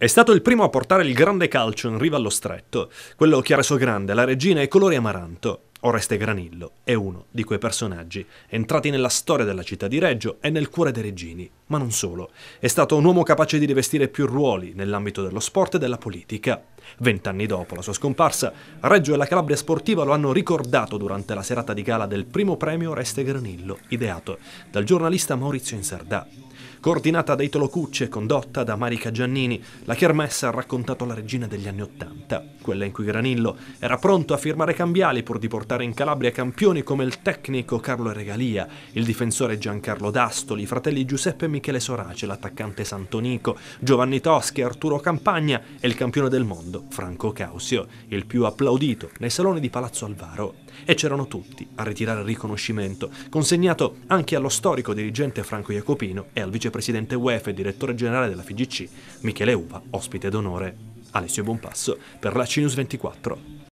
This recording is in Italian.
È stato il primo a portare il grande calcio in riva allo stretto, quello chiaraso grande, la regina e colori amaranto. Oreste Granillo è uno di quei personaggi entrati nella storia della città di Reggio e nel cuore dei regini, ma non solo. È stato un uomo capace di rivestire più ruoli nell'ambito dello sport e della politica. Vent'anni dopo la sua scomparsa, Reggio e la Calabria Sportiva lo hanno ricordato durante la serata di gala del primo premio Oreste Granillo, ideato dal giornalista Maurizio Insardà coordinata da Italo Cucci e condotta da Marica Giannini, la Chermessa ha raccontato la regina degli anni Ottanta, quella in cui Granillo era pronto a firmare cambiali pur di portare in Calabria campioni come il tecnico Carlo Regalia, il difensore Giancarlo D'Astoli, i fratelli Giuseppe e Michele Sorace, l'attaccante Santonico, Giovanni Toschi, Arturo Campagna e il campione del mondo Franco Causio, il più applaudito nei saloni di Palazzo Alvaro. E c'erano tutti a ritirare il riconoscimento, consegnato anche allo storico dirigente Franco Jacopino e al vicepresidente UEFA e direttore generale della FIGC, Michele Uva, ospite d'onore. Alessio Buonpasso per la CNews 24.